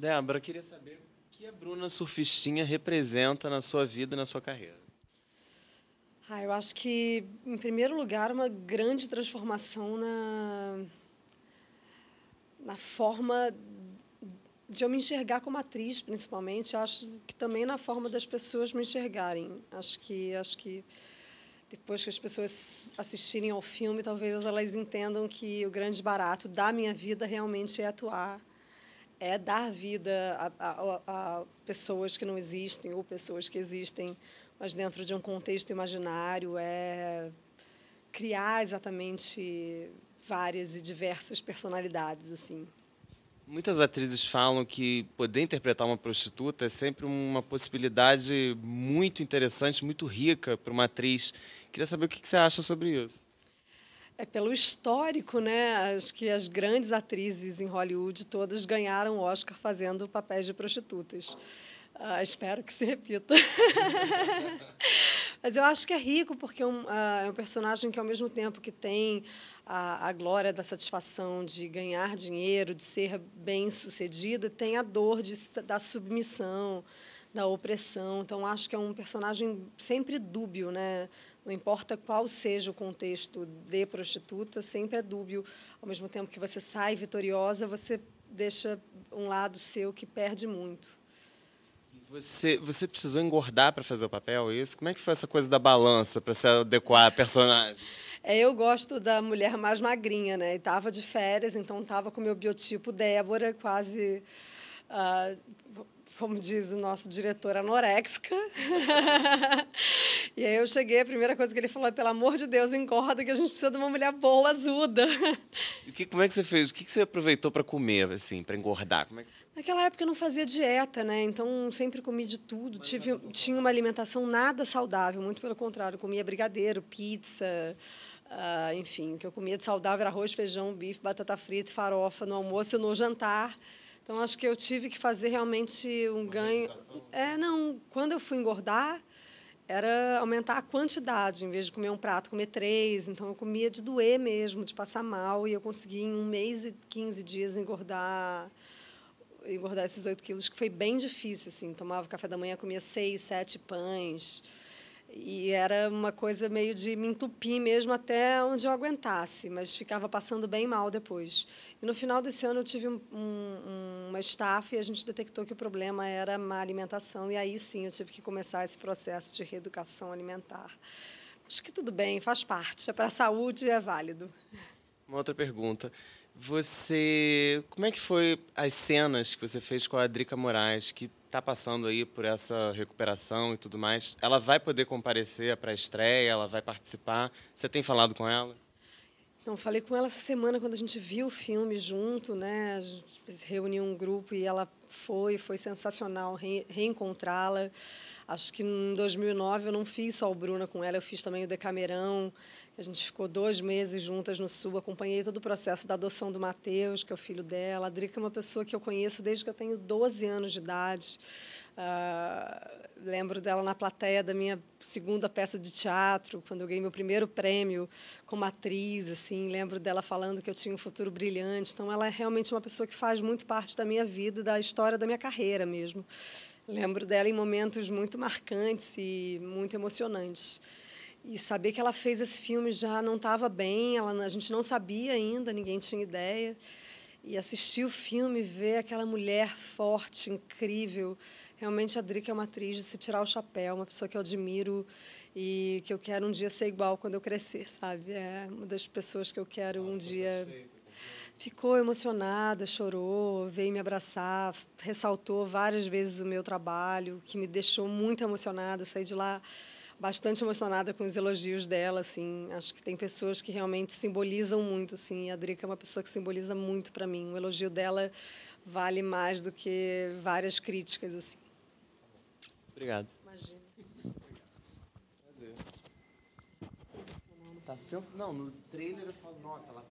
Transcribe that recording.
Débora, eu queria saber o que a Bruna Surfistinha representa na sua vida, na sua carreira. Ah, eu acho que, em primeiro lugar, uma grande transformação na, na forma de eu me enxergar como atriz, principalmente. Acho que também na forma das pessoas me enxergarem. Acho que, acho que depois que as pessoas assistirem ao filme, talvez elas entendam que o grande barato da minha vida realmente é atuar é dar vida a, a, a, pessoas que não existem ou pessoas que existem, mas dentro de um contexto imaginário, é criar exatamente várias e diversas personalidades assim. Muitas atrizes falam que poder interpretar uma prostituta é sempre uma possibilidade muito interessante, muito rica para uma atriz. Queria saber o que você acha sobre isso. É pelo histórico, né? Acho que as grandes atrizes em Hollywood todas ganharam o Oscar fazendo papéis de prostitutas. Ah, espero que se repita. Mas eu acho que é rico, porque é um, ah, é um personagem que, ao mesmo tempo que tem a, a, glória da satisfação de ganhar dinheiro, de ser bem-sucedida, tem a dor de, da submissão, da opressão. Então, acho que é um personagem sempre dúbio, né? Não importa qual seja o contexto de prostituta, sempre é dúbio. Ao mesmo tempo que você sai vitoriosa, você deixa um lado seu que perde muito. Você, você precisou engordar para fazer o papel, é isso? Como é que foi essa coisa da balança para se adequar à personagem? É, eu gosto da mulher mais magrinha, né? Estava de férias, então estava com o meu biotipo Débora, quase uh, como diz o nosso diretor, anoréxica. e aí eu cheguei, a primeira coisa que ele falou é: pelo amor de Deus, engorda, que a gente precisa de uma mulher boa, azuda. E que, como é que você fez? O que, você aproveitou para comer, assim, para engordar? Como é que... Naquela época eu não fazia dieta, né? Então sempre comi de tudo. Tive, tinha uma alimentação nada saudável, muito pelo contrário. Comia brigadeiro, pizza. Uh, enfim, o que eu comia de saudável era arroz, feijão, bife, batata frita, farofa no almoço e no jantar. Então acho que eu tive que fazer realmente um Uma ganho. É, não, quando eu fui engordar, era aumentar a quantidade, em vez de comer um prato, comer três. Então eu comia de doer mesmo, de passar mal. E eu consegui, em um mês e 15 dias, engordar engordar esses 8 quilos, que foi bem difícil. Assim. Tomava café da manhã, comia seis, sete pães. E era uma coisa meio de me entupir mesmo até onde eu aguentasse, mas ficava passando bem mal depois. E no final desse ano eu tive um, um, uma staff e a gente detectou que o problema era má alimentação, e aí sim eu tive que começar esse processo de reeducação alimentar. Acho que tudo bem, faz parte. É para a saúde é válido. Uma outra pergunta. Você, como é que foi as cenas que você fez com a Drica Moraes, que está passando aí por essa recuperação e tudo mais, ela vai poder comparecer para a estreia, ela vai participar. Você tem falado com ela? Então, falei com ela essa semana quando a gente viu o filme junto, né? A gente reuniu um grupo e ela foi, foi sensacional re reencontrá-la. Acho que em 2009 eu não fiz só o Bruna com ela, eu fiz também o Decamerão. A gente ficou dois meses juntas no Sul, acompanhei todo o processo da adoção do Matheus, que é o filho dela. A Drica é uma pessoa que eu conheço desde que eu tenho 12 anos de idade. Uh, lembro dela na plateia da minha segunda peça de teatro, quando eu ganhei meu primeiro prêmio como atriz, assim, lembro dela falando que eu tinha um futuro brilhante. Então ela é realmente uma pessoa que faz muito parte da minha vida, da história da minha carreira mesmo. Lembro dela em momentos muito marcantes e muito emocionantes. E saber que ela fez esse filme já não estava bem, ela, a gente não sabia ainda, ninguém tinha ideia. E assistir o filme, ver aquela mulher forte, incrível. Realmente a Drica é uma atriz de se tirar o chapéu, uma pessoa que eu admiro e que eu quero um dia ser igual quando eu crescer, sabe? É uma das pessoas que eu quero um dia ficou emocionada, chorou, veio me abraçar, ressaltou várias vezes o meu trabalho, que me deixou muito emocionada. saí de lá bastante emocionada com os elogios dela, assim. Acho que tem pessoas que realmente simbolizam muito, assim. E a Drica é uma pessoa que simboliza muito para mim. O elogio dela vale mais do que várias críticas, assim. Obrigado. Imagina. Prazer. Tá sens... Não, no trailer eu falo, nossa, ela